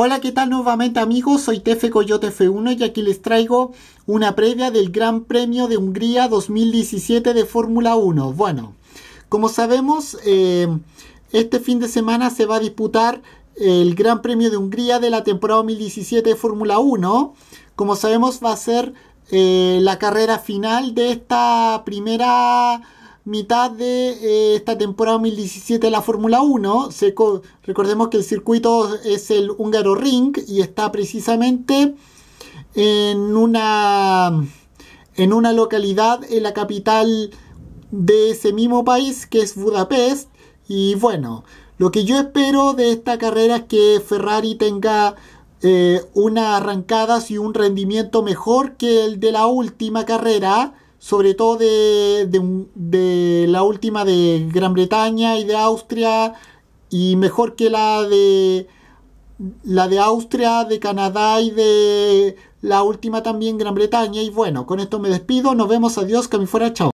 Hola, ¿qué tal nuevamente amigos? Soy Tefe Coyote F1 y aquí les traigo una previa del Gran Premio de Hungría 2017 de Fórmula 1. Bueno, como sabemos, eh, este fin de semana se va a disputar el Gran Premio de Hungría de la temporada 2017 de Fórmula 1. Como sabemos, va a ser eh, la carrera final de esta primera mitad de eh, esta temporada 2017 de la Fórmula 1. recordemos que el circuito es el húngaro Ring y está precisamente en una, en una localidad en la capital de ese mismo país que es Budapest. Y bueno, lo que yo espero de esta carrera es que Ferrari tenga eh, unas arrancadas y un rendimiento mejor que el de la última carrera sobre todo de, de, de la última de Gran Bretaña y de Austria, y mejor que la de la de Austria, de Canadá y de la última también Gran Bretaña. Y bueno, con esto me despido, nos vemos, adiós, que me fuera, chao.